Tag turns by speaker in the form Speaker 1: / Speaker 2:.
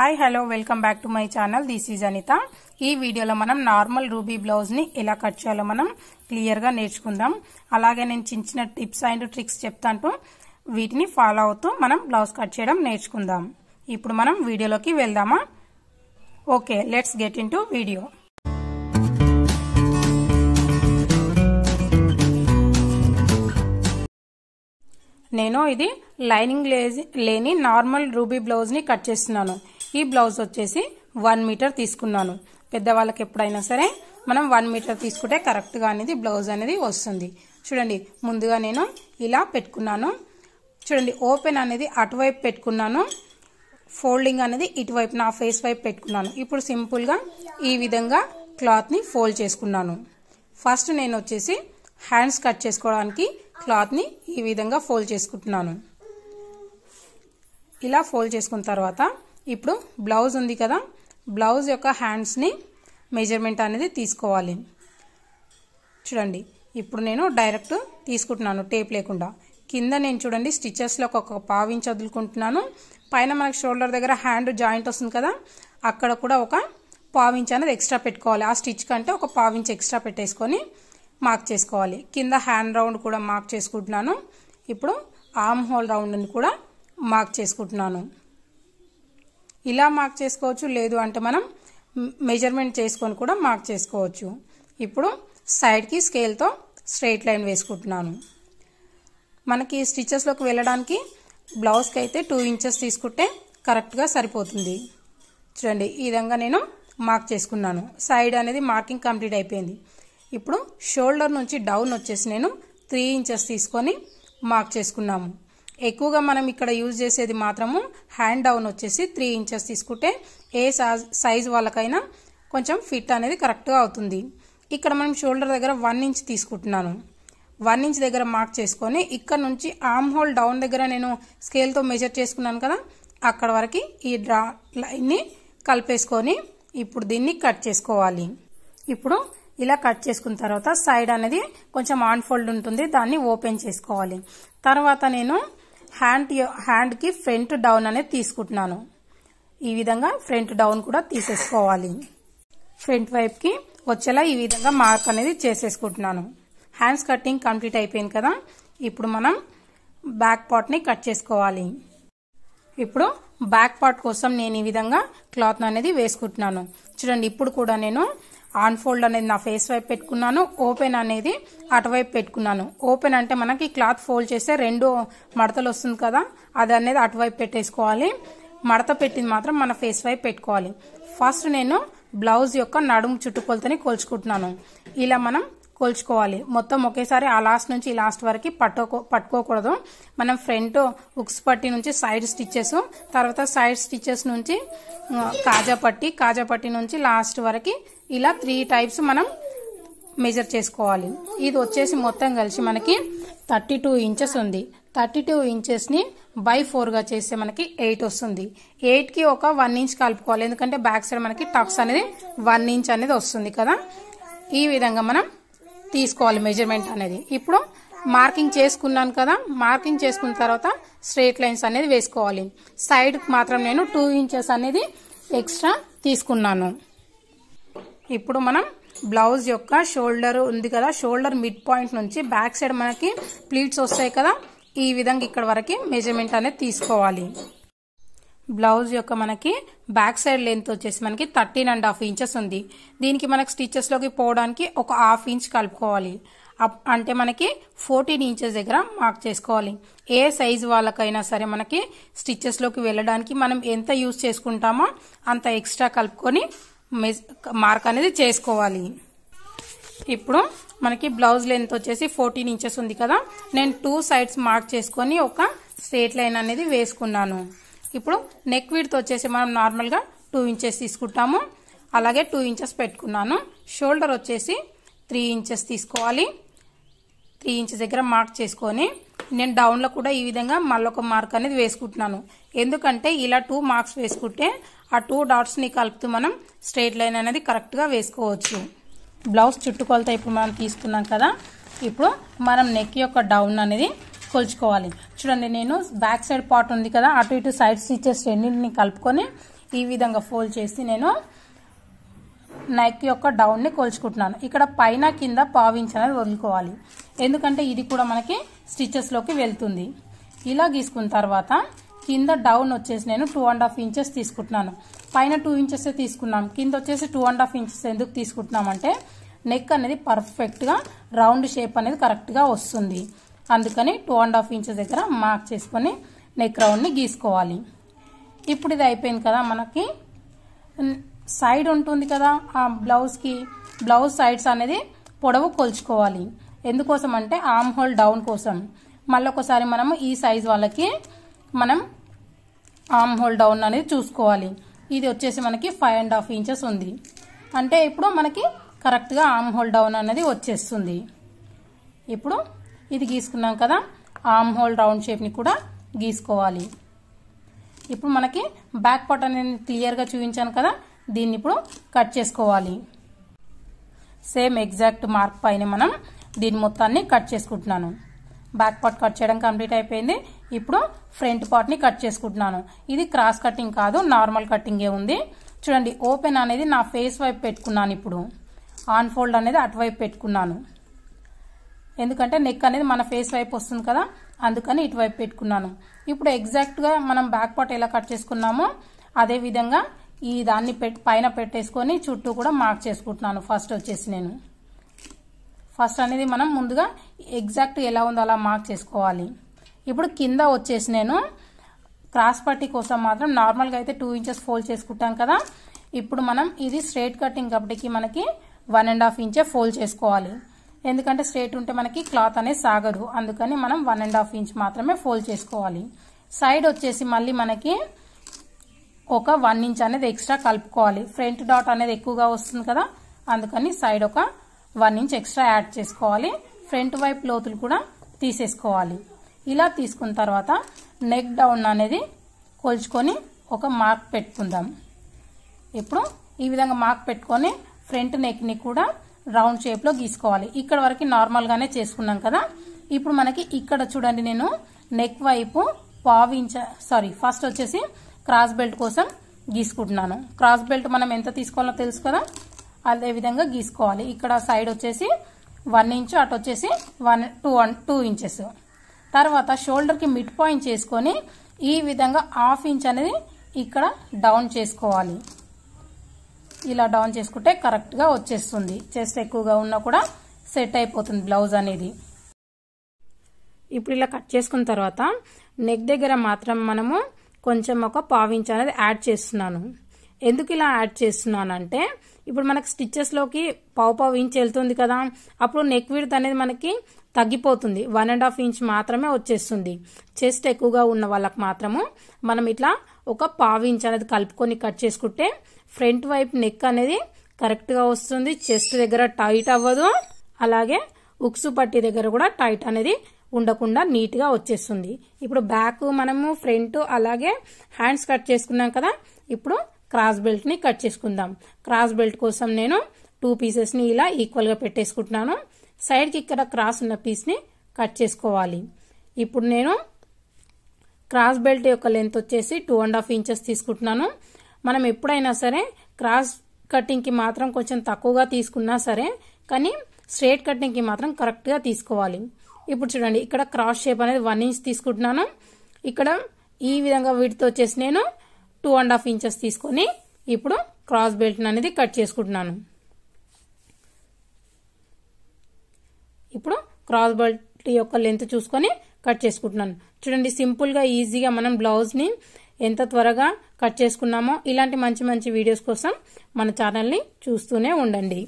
Speaker 1: hi hello welcome back to my channel this is Anitha ఈ వీడియోలో మనం నార్మల్ రూబీ బ్లౌజ్ని ఎలా కట్ చేయాలో మనం క్లియర్గా నేర్చుకుందాం అలాగే నేను చిన్న చిన్న టిప్స్ అండ్ ట్రిక్స్ చెప్తాంటూ వీటిని ఫాలో అవుతూ మనం బ్లౌజ్ కట్ చేయడం నేర్చుకుందాం ఇప్పుడు మనం వీడియోలోకి వెళ్దామా okay let's get in video నేను ఇది లైనింగ్ లేని నార్మల్ రూబీ బ్లౌజ్ని కట్ చేస్తున్నాను ఈ బ్లౌజ్ వచ్చేసి వన్ మీటర్ తీసుకున్నాను పెద్దవాళ్ళకి ఎప్పుడైనా సరే మనం వన్ మీటర్ తీసుకుంటే కరెక్ట్గా అనేది బ్లౌజ్ అనేది వస్తుంది చూడండి ముందుగా నేను ఇలా పెట్టుకున్నాను చూడండి ఓపెన్ అనేది అటువైపు పెట్టుకున్నాను ఫోల్డింగ్ అనేది ఇటువైపు నా ఫేస్ వైపు పెట్టుకున్నాను ఇప్పుడు సింపుల్గా ఈ విధంగా క్లాత్ని ఫోల్డ్ చేసుకున్నాను ఫస్ట్ నేను వచ్చేసి హ్యాండ్స్ కట్ చేసుకోవడానికి క్లాత్ని ఈ విధంగా ఫోల్డ్ చేసుకుంటున్నాను ఇలా ఫోల్డ్ చేసుకున్న తర్వాత ఇప్పుడు బ్లౌజ్ ఉంది కదా బ్లౌజ్ యొక్క హ్యాండ్స్ని మెజర్మెంట్ అనేది తీసుకోవాలి చూడండి ఇప్పుడు నేను డైరెక్ట్ తీసుకుంటున్నాను టేప్ లేకుండా కింద నేను చూడండి స్టిచ్చెస్లో ఒక పావించి వదులుకుంటున్నాను పైన మనకి షోల్డర్ దగ్గర హ్యాండ్ జాయింట్ వస్తుంది కదా అక్కడ కూడా ఒక పావించి అనేది ఎక్స్ట్రా పెట్టుకోవాలి ఆ స్టిచ్ కంటే ఒక పావించి ఎక్స్ట్రా పెట్టేసుకొని మార్క్ చేసుకోవాలి కింద హ్యాండ్ రౌండ్ కూడా మార్క్ చేసుకుంటున్నాను ఇప్పుడు ఆర్మ్ హోల్ రౌండ్ని కూడా మార్క్ చేసుకుంటున్నాను ఇలా మార్క్ చేసుకోవచ్చు లేదు అంటే మనం మెజర్మెంట్ చేసుకొని కూడా మార్క్ చేసుకోవచ్చు ఇప్పుడు సైడ్కి స్కేల్తో స్ట్రైట్ లైన్ వేసుకుంటున్నాను మనకి స్టిచెస్లోకి వెళ్ళడానికి బ్లౌజ్కి అయితే టూ ఇంచెస్ తీసుకుంటే కరెక్ట్గా సరిపోతుంది చూడండి ఈ విధంగా నేను మార్క్ చేసుకున్నాను సైడ్ అనేది మార్కింగ్ కంప్లీట్ అయిపోయింది ఇప్పుడు షోల్డర్ నుంచి డౌన్ వచ్చేసి నేను త్రీ ఇంచెస్ తీసుకొని మార్క్ చేసుకున్నాము ఎక్కువగా మనం ఇక్కడ యూజ్ చేసేది మాత్రము హ్యాండ్ డౌన్ వచ్చేసి త్రీ ఇంచెస్ తీసుకుంటే ఏ సైజ్ వాళ్ళకైనా కొంచెం ఫిట్ అనేది కరెక్ట్గా అవుతుంది ఇక్కడ మనం షోల్డర్ దగ్గర వన్ ఇంచ్ తీసుకుంటున్నాను వన్ ఇంచ్ దగ్గర మార్క్ చేసుకొని ఇక్కడ నుంచి ఆమ్ హోల్ డౌన్ దగ్గర నేను స్కేల్తో మెజర్ చేసుకున్నాను కదా అక్కడ వరకు ఈ డ్రా లైన్ని కలిపేసుకొని ఇప్పుడు దీన్ని కట్ చేసుకోవాలి ఇప్పుడు ఇలా కట్ చేసుకున్న తర్వాత సైడ్ అనేది కొంచెం ఆన్ఫోల్డ్ ఉంటుంది దాన్ని ఓపెన్ చేసుకోవాలి తర్వాత నేను హ్యాండ్ హ్యాండ్కి ఫ్రంట్ డౌన్ అనేది తీసుకుంటున్నాను ఈ విధంగా ఫ్రంట్ డౌన్ కూడా తీసేసుకోవాలి ఫ్రంట్ వైపుకి వచ్చేలా ఈ విధంగా మార్క్ అనేది చేసేసుకుంటున్నాను హ్యాండ్స్ కటింగ్ కంప్లీట్ అయిపోయింది కదా ఇప్పుడు మనం బ్యాక్ పార్ట్ని కట్ చేసుకోవాలి ఇప్పుడు బ్యాక్ పార్ట్ కోసం నేను ఈ విధంగా క్లాత్ అనేది వేసుకుంటున్నాను చూడండి ఇప్పుడు కూడా నేను ఆన్ ఫోల్డ్ అనేది నా ఫేస్ వైపు పెట్టుకున్నాను ఓపెన్ అనేది అటువైపు పెట్టుకున్నాను ఓపెన్ అంటే మనకి క్లాత్ ఫోల్డ్ చేస్తే రెండు మడతలు వస్తుంది కదా అది అనేది అటువైపు పెట్టేసుకోవాలి మడత పెట్టింది మాత్రం మన ఫేస్ వైపు పెట్టుకోవాలి ఫస్ట్ నేను బ్లౌజ్ యొక్క నడుము చుట్టుకొలతని కొలుచుకుంటున్నాను ఇలా మనం కొలుచుకోవాలి మొత్తం ఒకేసారి ఆ లాస్ట్ నుంచి లాస్ట్ వరకు పట్టుకో పట్టుకోకూడదు మనం ఫ్రంట్ ఉక్స్ పట్టి నుంచి సైడ్ స్టిచ్చెస్ తర్వాత సైడ్ స్టిచ్చెస్ నుంచి కాజా పట్టి కాజా పట్టి నుంచి లాస్ట్ వరకు ఇలా త్రీ టైప్స్ మనం మెజర్ చేసుకోవాలి ఇది వచ్చేసి మొత్తం కలిసి మనకి థర్టీ టూ ఇంచెస్ ఉంది థర్టీ టూ ఇంచెస్ని బై ఫోర్గా చేస్తే మనకి ఎయిట్ వస్తుంది ఎయిట్కి ఒక వన్ ఇంచ్ కలుపుకోవాలి ఎందుకంటే బ్యాక్ సైడ్ మనకి టక్స్ అనేది వన్ ఇంచ్ అనేది వస్తుంది కదా ఈ విధంగా మనం తీసుకోవాలి మెజర్మెంట్ అనేది ఇప్పుడు మార్కింగ్ చేసుకున్నాను కదా మార్కింగ్ చేసుకున్న తర్వాత స్ట్రేట్ లైన్స్ అనేది వేసుకోవాలి సైడ్కి మాత్రం నేను టూ ఇంచెస్ అనేది ఎక్స్ట్రా తీసుకున్నాను ఇప్పుడు మనం బ్లౌజ్ యొక్క షోల్డర్ ఉంది కదా షోల్డర్ మిడ్ పాయింట్ నుంచి బ్యాక్ సైడ్ మనకి ప్లీట్స్ వస్తాయి కదా ఈ విధంగా ఇక్కడ వరకు మెజర్మెంట్ అనేది తీసుకోవాలి బ్లౌజ్ యొక్క మనకి బ్యాక్ సైడ్ లెంత్ వచ్చేసి మనకి థర్టీన్ అండ్ హాఫ్ ఇంచెస్ ఉంది దీనికి మనకి స్టిచ్చెస్లోకి పోవడానికి ఒక హాఫ్ ఇంచ్ కలుపుకోవాలి అంటే మనకి ఫోర్టీన్ ఇంచెస్ దగ్గర మార్క్ చేసుకోవాలి ఏ సైజు వాళ్ళకైనా సరే మనకి స్టిచ్చెస్లోకి వెళ్ళడానికి మనం ఎంత యూజ్ చేసుకుంటామో అంత ఎక్స్ట్రా కలుపుకొని మార్క్ అనేది చేసుకోవాలి ఇప్పుడు మనకి బ్లౌజ్ లెంత్ వచ్చేసి ఫోర్టీన్ ఇంచెస్ ఉంది కదా నేను టూ సైడ్స్ మార్క్ చేసుకొని ఒక స్ట్రేట్ లైన్ అనేది వేసుకున్నాను ఇప్పుడు నెక్ విడ్త్ వచ్చేసి మనం నార్మల్గా టూ ఇంచెస్ తీసుకుంటాము అలాగే టూ ఇంచెస్ పెట్టుకున్నాను షోల్డర్ వచ్చేసి త్రీ ఇంచెస్ తీసుకోవాలి త్రీ ఇంచెస్ దగ్గర మార్క్ చేసుకొని నేను డౌన్లో కూడా ఈ విధంగా మళ్ళొక మార్క్ అనేది వేసుకుంటున్నాను ఎందుకంటే ఇలా టూ మార్క్స్ వేసుకుంటే ఆ టూ డాట్స్ని కలుపుతూ మనం స్ట్రైట్ లైన్ అనేది కరెక్ట్గా వేసుకోవచ్చు బ్లౌజ్ చుట్టుకొలత ఇప్పుడు మనం తీసుకున్నాం కదా ఇప్పుడు మనం నెక్ యొక్క డౌన్ అనేది కొలుచుకోవాలి చూడండి నేను బ్యాక్ సైడ్ పార్ట్ ఉంది కదా అటు ఇటు సైడ్ స్టిచ్చెస్ రెండింటిని కలుపుకొని ఈ విధంగా ఫోల్డ్ చేసి నేను నెక్ యొక్క డౌన్ని కొలుచుకుంటున్నాను ఇక్కడ పైన కింద పావించ్ అనేది వదులుకోవాలి ఎందుకంటే ఇది కూడా మనకి స్టిచెస్లోకి వెళ్తుంది ఇలా గీసుకున్న తర్వాత కింద డౌన్ వచ్చేసి నేను టూ అండ్ హాఫ్ ఇంచెస్ తీసుకుంటున్నాను పైన టూ ఇంచెస్ తీసుకున్నాం కింద వచ్చేసి టూ అండ్ హాఫ్ ఇంచెస్ ఎందుకు తీసుకుంటున్నామంటే నెక్ అనేది పర్ఫెక్ట్గా రౌండ్ షేప్ అనేది కరెక్ట్గా వస్తుంది అందుకని టూ అండ్ హాఫ్ ఇంచెస్ దగ్గర మార్క్ చేసుకొని నెక్ రౌండ్ని గీసుకోవాలి ఇప్పుడు ఇది అయిపోయింది కదా మనకి సైడ్ ఉంటుంది కదా ఆ బ్లౌజ్కి బ్లౌజ్ సైడ్స్ అనేది పొడవు కొలుచుకోవాలి ఎందుకోసం అంటే ఆమ్ హోల్ డౌన్ కోసం మళ్ళీ ఒకసారి మనము ఈ సైజ్ వాళ్ళకి మనం ఆర్మ్ హోల్ డౌన్ అనేది చూసుకోవాలి ఇది వచ్చేసి మనకి ఫైవ్ అండ్ హాఫ్ ఇంచెస్ ఉంది అంటే ఇప్పుడు మనకి కరెక్ట్గా ఆమ్ హోల్ డౌన్ అనేది వచ్చేస్తుంది ఇప్పుడు ఇది గీసుకున్నాం కదా ఆమ్ హోల్ రౌండ్ షేప్ని కూడా గీసుకోవాలి ఇప్పుడు మనకి బ్యాక్ పార్ట్ అనేది క్లియర్గా చూపించాను కదా దీన్ని ఇప్పుడు కట్ చేసుకోవాలి సేమ్ ఎగ్జాక్ట్ మార్క్ పైన మనం దీని మొత్తాన్ని కట్ చేసుకుంటున్నాను బ్యాక్ పార్ట్ కట్ చేయడం కంప్లీట్ అయిపోయింది ఇప్పుడు ఫ్రంట్ పార్ట్ని కట్ చేసుకుంటున్నాను ఇది క్రాస్ కటింగ్ కాదు నార్మల్ కటింగే ఉంది చూడండి ఓపెన్ అనేది నా ఫేస్ వైపు పెట్టుకున్నాను ఇప్పుడు ఆన్ ఫోల్డ్ అనేది అటువైపు పెట్టుకున్నాను ఎందుకంటే నెక్ అనేది మన ఫేస్ వైపు వస్తుంది కదా అందుకని ఇటువైపు పెట్టుకున్నాను ఇప్పుడు ఎగ్జాక్ట్గా మనం బ్యాక్ పార్ట్ ఎలా కట్ చేసుకున్నామో అదే విధంగా ఈ దాన్ని పైన పెట్టేసుకొని చుట్టూ కూడా మార్క్ చేసుకుంటున్నాను ఫస్ట్ వచ్చేసి నేను ఫస్ట్ అనేది మనం ముందుగా ఎగ్జాక్ట్ ఎలా ఉందో అలా మార్క్ చేసుకోవాలి ఇప్పుడు కింద వచ్చేసి నేను క్రాస్ పట్టీ కోసం మాత్రం నార్మల్గా అయితే టూ ఇంచెస్ ఫోల్డ్ చేసుకుంటాం కదా ఇప్పుడు మనం ఇది స్ట్రేట్ కటింగ్ కాబట్టి మనకి వన్ అండ్ హాఫ్ ఇంచే ఫోల్డ్ చేసుకోవాలి ఎందుకంటే స్ట్రేట్ ఉంటే మనకి క్లాత్ అనేది సాగదు అందుకని మనం వన్ అండ్ హాఫ్ ఇంచ్ మాత్రమే ఫోల్డ్ చేసుకోవాలి సైడ్ వచ్చేసి మళ్ళీ మనకి ఒక వన్ ఇంచ్ అనేది ఎక్స్ట్రా కలుపుకోవాలి ఫ్రంట్ డాట్ అనేది ఎక్కువగా వస్తుంది కదా అందుకని సైడ్ ఒక వన్ ఇంచ్ ఎక్స్ట్రా యాడ్ చేసుకోవాలి ఫ్రంట్ వైపు లోతులు కూడా తీసేసుకోవాలి ఇలా తీసుకున్న తర్వాత నెక్ డౌన్ అనేది కొలుచుకొని ఒక మార్క్ పెట్టుకుందాం ఇప్పుడు ఈ విధంగా మార్క్ పెట్టుకొని ఫ్రంట్ నెక్ని కూడా రౌండ్ షేప్లో గీసుకోవాలి ఇక్కడ వరకు నార్మల్గానే చేసుకున్నాం కదా ఇప్పుడు మనకి ఇక్కడ చూడండి నేను నెక్ వైపు పావు ఇంచ సారీ ఫస్ట్ వచ్చేసి క్రాస్ బెల్ట్ కోసం గీసుకుంటున్నాను క్రాస్ బెల్ట్ మనం ఎంత తీసుకోవాలో తెలుసు కదా అదే విధంగా గీసుకోవాలి ఇక్కడ సైడ్ వచ్చేసి వన్ ఇంచు అటు వచ్చేసి one two one two inches తర్వాత షోల్డర్కి మిడ్ పాయింట్ చేసుకొని ఈ విధంగా హాఫ్ ఇంచ్ అనేది ఇక్కడ డౌన్ చేసుకోవాలి ఇలా డౌన్ చేసుకుంటే కరెక్ట్గా వచ్చేస్తుంది చెస్ట్ ఎక్కువగా ఉన్నా కూడా సెట్ అయిపోతుంది బ్లౌజ్ అనేది ఇప్పుడు ఇలా కట్ చేసుకున్న తర్వాత నెక్ దగ్గర మాత్రం మనము కొంచెం ఒక పావించ్ అనేది యాడ్ చేస్తున్నాను ఎందుకు ఇలా యాడ్ చేస్తున్నానంటే ఇప్పుడు మనకి స్టిచ్చెస్లోకి పావు పావు ఇంచ్ వెళ్తుంది కదా అప్పుడు నెక్ విడత్ అనేది మనకి తగ్గిపోతుంది వన్ అండ్ హాఫ్ ఇంచ్ మాత్రమే వచ్చేస్తుంది చెస్ట్ ఎక్కువగా ఉన్న వాళ్ళకి మాత్రము మనం ఇట్లా ఒక పావు ఇంచ్ అనేది కలుపుకొని కట్ చేసుకుంటే ఫ్రంట్ వైపు నెక్ అనేది కరెక్ట్గా వస్తుంది చెస్ట్ దగ్గర టైట్ అవ్వదు అలాగే ఉక్సు పట్టి దగ్గర కూడా టైట్ అనేది ఉండకుండా నీట్గా వచ్చేస్తుంది ఇప్పుడు బ్యాక్ మనము ఫ్రంట్ అలాగే హ్యాండ్స్ కట్ చేసుకున్నాం కదా ఇప్పుడు క్రాస్ బెల్ట్ని కట్ చేసుకుందాం క్రాస్ బెల్ట్ కోసం నేను టూ పీసెస్ని ఇలా ఈక్వల్గా పెట్టేసుకుంటున్నాను సైడ్కి ఇక్కడ క్రాస్ ఉన్న పీస్ని కట్ చేసుకోవాలి ఇప్పుడు నేను క్రాస్ బెల్ట్ యొక్క లెంత్ వచ్చేసి టూ అండ్ హాఫ్ ఇంచెస్ తీసుకుంటున్నాను మనం ఎప్పుడైనా సరే క్రాస్ కటింగ్కి మాత్రం కొంచెం తక్కువగా తీసుకున్నా సరే కానీ స్ట్రేట్ కి మాత్రం కరెక్ట్గా తీసుకోవాలి ఇప్పుడు చూడండి ఇక్కడ క్రాస్ షేప్ అనేది వన్ ఇంచ్ తీసుకుంటున్నాను ఇక్కడ ఈ విధంగా వీటితో వచ్చేసి నేను టూ అండ్ హాఫ్ ఇంచెస్ తీసుకొని ఇప్పుడు క్రాస్ బెల్ట్ అనేది కట్ చేసుకుంటున్నాను ఇప్పుడు క్రాస్ బెల్ట్ యొక్క లెంత్ చూసుకొని కట్ చేసుకుంటున్నాను చూడండి సింపుల్గా ఈజీగా మనం బ్లౌజ్ని ఎంత త్వరగా కట్ చేసుకున్నామో ఇలాంటి మంచి మంచి వీడియోస్ కోసం మన ఛానల్ని చూస్తూనే ఉండండి